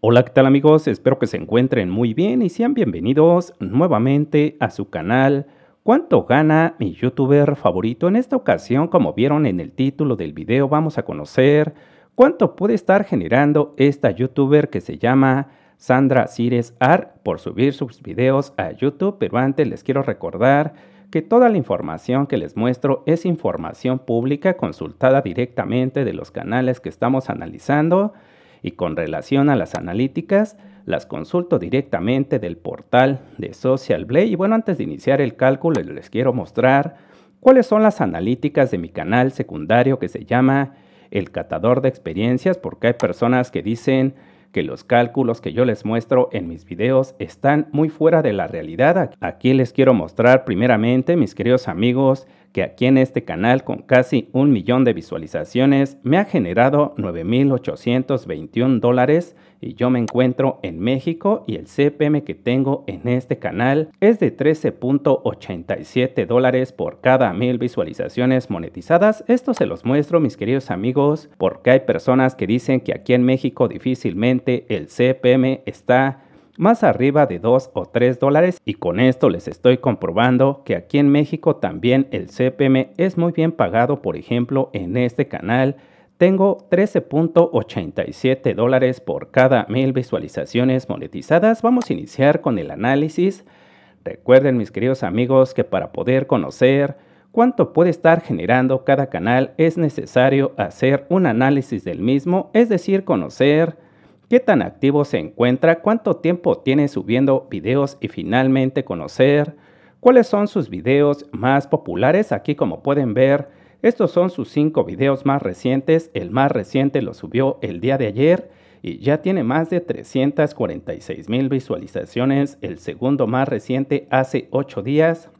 Hola, ¿qué tal amigos? Espero que se encuentren muy bien y sean bienvenidos nuevamente a su canal ¿Cuánto gana mi youtuber favorito? En esta ocasión, como vieron en el título del video, vamos a conocer cuánto puede estar generando esta youtuber que se llama Sandra Cires Art por subir sus videos a YouTube, pero antes les quiero recordar que toda la información que les muestro es información pública consultada directamente de los canales que estamos analizando y con relación a las analíticas, las consulto directamente del portal de Social Blade. Y bueno, antes de iniciar el cálculo, les quiero mostrar cuáles son las analíticas de mi canal secundario que se llama El Catador de Experiencias, porque hay personas que dicen que los cálculos que yo les muestro en mis videos están muy fuera de la realidad. Aquí les quiero mostrar primeramente, mis queridos amigos, que aquí en este canal con casi un millón de visualizaciones me ha generado 9.821 dólares y yo me encuentro en México y el CPM que tengo en este canal es de 13.87 dólares por cada mil visualizaciones monetizadas. Esto se los muestro mis queridos amigos porque hay personas que dicen que aquí en México difícilmente el CPM está más arriba de 2 o 3 dólares y con esto les estoy comprobando que aquí en México también el CPM es muy bien pagado, por ejemplo en este canal tengo 13.87 dólares por cada mil visualizaciones monetizadas. Vamos a iniciar con el análisis. Recuerden mis queridos amigos que para poder conocer cuánto puede estar generando cada canal es necesario hacer un análisis del mismo, es decir, conocer qué tan activo se encuentra, cuánto tiempo tiene subiendo videos y finalmente conocer cuáles son sus videos más populares. Aquí como pueden ver, estos son sus cinco videos más recientes. El más reciente lo subió el día de ayer y ya tiene más de 346 mil visualizaciones. El segundo más reciente hace 8 días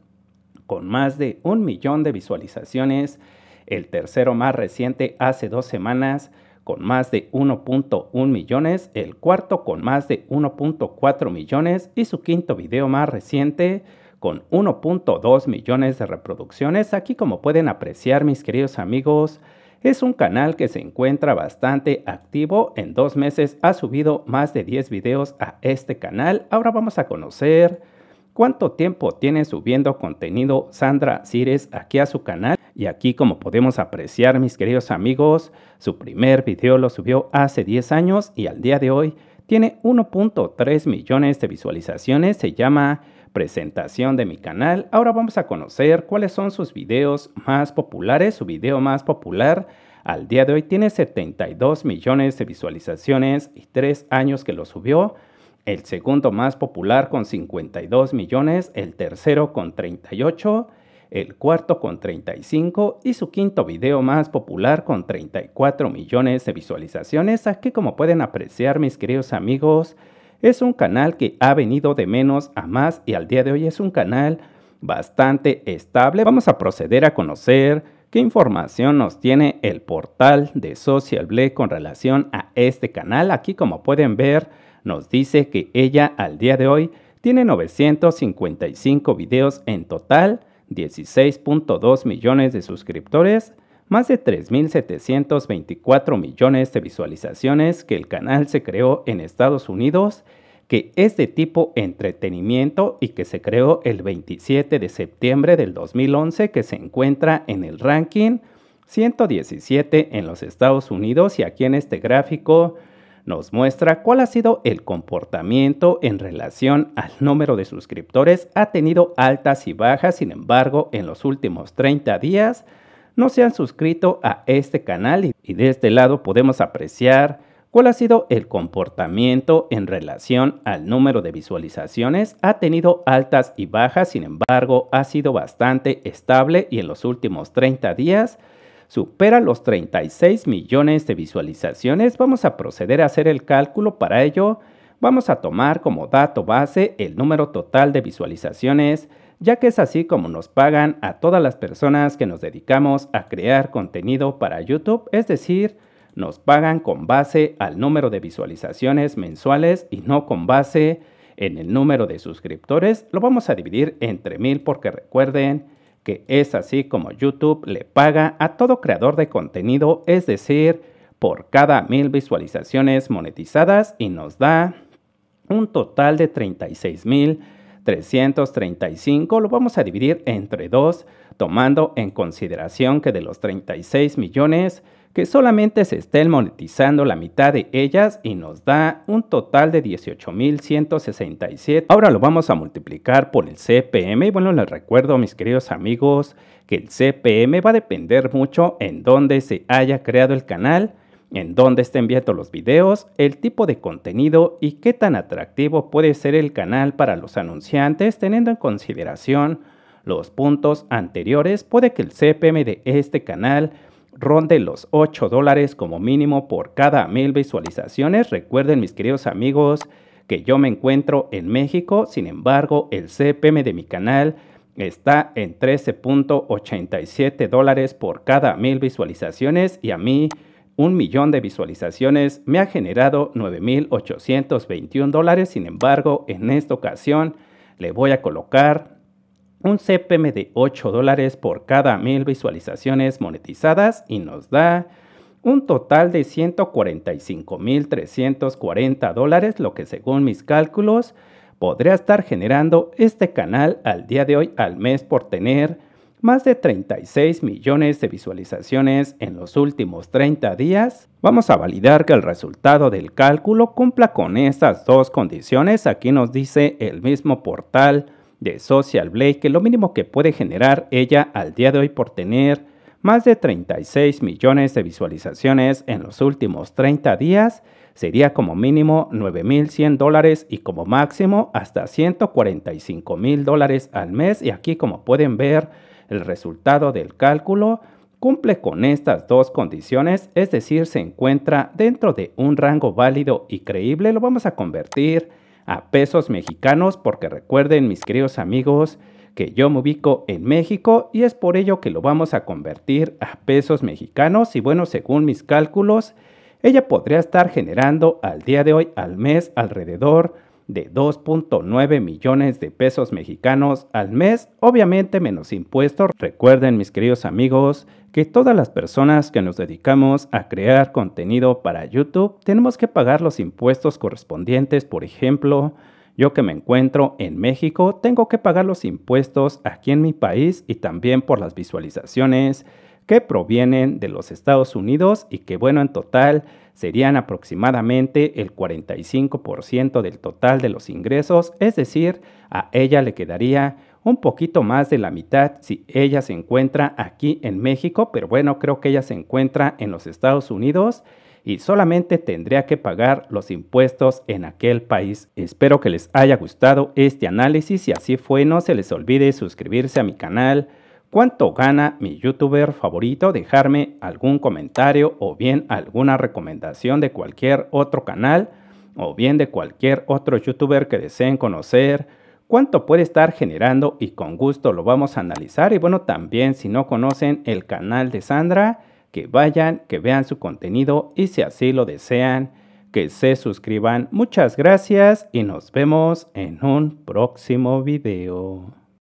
con más de un millón de visualizaciones. El tercero más reciente hace dos semanas con más de 1.1 millones, el cuarto con más de 1.4 millones y su quinto video más reciente con 1.2 millones de reproducciones. Aquí como pueden apreciar mis queridos amigos, es un canal que se encuentra bastante activo. En dos meses ha subido más de 10 videos a este canal. Ahora vamos a conocer cuánto tiempo tiene subiendo contenido Sandra Cires aquí a su canal. Y aquí, como podemos apreciar, mis queridos amigos, su primer video lo subió hace 10 años y al día de hoy tiene 1.3 millones de visualizaciones, se llama presentación de mi canal. Ahora vamos a conocer cuáles son sus videos más populares. Su video más popular al día de hoy tiene 72 millones de visualizaciones y 3 años que lo subió. El segundo más popular con 52 millones, el tercero con 38 el cuarto con 35 y su quinto video más popular con 34 millones de visualizaciones. Aquí como pueden apreciar mis queridos amigos, es un canal que ha venido de menos a más y al día de hoy es un canal bastante estable. Vamos a proceder a conocer qué información nos tiene el portal de Social con relación a este canal. Aquí como pueden ver nos dice que ella al día de hoy tiene 955 videos en total 16.2 millones de suscriptores, más de 3.724 millones de visualizaciones que el canal se creó en Estados Unidos, que es de tipo entretenimiento y que se creó el 27 de septiembre del 2011, que se encuentra en el ranking 117 en los Estados Unidos y aquí en este gráfico nos muestra cuál ha sido el comportamiento en relación al número de suscriptores. Ha tenido altas y bajas, sin embargo, en los últimos 30 días no se han suscrito a este canal y de este lado podemos apreciar cuál ha sido el comportamiento en relación al número de visualizaciones. Ha tenido altas y bajas, sin embargo, ha sido bastante estable y en los últimos 30 días supera los 36 millones de visualizaciones, vamos a proceder a hacer el cálculo. Para ello, vamos a tomar como dato base el número total de visualizaciones, ya que es así como nos pagan a todas las personas que nos dedicamos a crear contenido para YouTube, es decir, nos pagan con base al número de visualizaciones mensuales y no con base en el número de suscriptores, lo vamos a dividir entre mil porque recuerden que es así como YouTube le paga a todo creador de contenido, es decir, por cada mil visualizaciones monetizadas y nos da un total de 36.335. Lo vamos a dividir entre dos, tomando en consideración que de los 36 millones, que solamente se estén monetizando la mitad de ellas y nos da un total de 18.167. Ahora lo vamos a multiplicar por el CPM y bueno, les recuerdo mis queridos amigos que el CPM va a depender mucho en dónde se haya creado el canal en dónde estén viendo los videos, el tipo de contenido y qué tan atractivo puede ser el canal para los anunciantes teniendo en consideración los puntos anteriores, puede que el CPM de este canal ronde los 8 dólares como mínimo por cada mil visualizaciones. Recuerden mis queridos amigos que yo me encuentro en México, sin embargo el CPM de mi canal está en 13.87 dólares por cada mil visualizaciones y a mí un millón de visualizaciones me ha generado 9.821 dólares. Sin embargo, en esta ocasión le voy a colocar un CPM de 8 dólares por cada mil visualizaciones monetizadas y nos da un total de 145.340 dólares, lo que según mis cálculos podría estar generando este canal al día de hoy al mes por tener más de 36 millones de visualizaciones en los últimos 30 días. Vamos a validar que el resultado del cálculo cumpla con estas dos condiciones. Aquí nos dice el mismo portal de Social blake que lo mínimo que puede generar ella al día de hoy por tener más de 36 millones de visualizaciones en los últimos 30 días, sería como mínimo 9.100 dólares y como máximo hasta 145.000 dólares al mes. Y aquí como pueden ver el resultado del cálculo cumple con estas dos condiciones, es decir, se encuentra dentro de un rango válido y creíble, lo vamos a convertir a pesos mexicanos porque recuerden mis queridos amigos que yo me ubico en México y es por ello que lo vamos a convertir a pesos mexicanos y bueno, según mis cálculos, ella podría estar generando al día de hoy al mes alrededor de 2.9 millones de pesos mexicanos al mes, obviamente menos impuestos. Recuerden mis queridos amigos que todas las personas que nos dedicamos a crear contenido para YouTube tenemos que pagar los impuestos correspondientes, por ejemplo, yo que me encuentro en México tengo que pagar los impuestos aquí en mi país y también por las visualizaciones que provienen de los Estados Unidos y que, bueno, en total serían aproximadamente el 45% del total de los ingresos, es decir, a ella le quedaría un poquito más de la mitad si ella se encuentra aquí en México, pero bueno, creo que ella se encuentra en los Estados Unidos y solamente tendría que pagar los impuestos en aquel país. Espero que les haya gustado este análisis. Si así fue, no se les olvide suscribirse a mi canal ¿Cuánto gana mi youtuber favorito? Dejarme algún comentario o bien alguna recomendación de cualquier otro canal o bien de cualquier otro youtuber que deseen conocer. ¿Cuánto puede estar generando? Y con gusto lo vamos a analizar. Y bueno, también si no conocen el canal de Sandra, que vayan, que vean su contenido y si así lo desean, que se suscriban. Muchas gracias y nos vemos en un próximo video.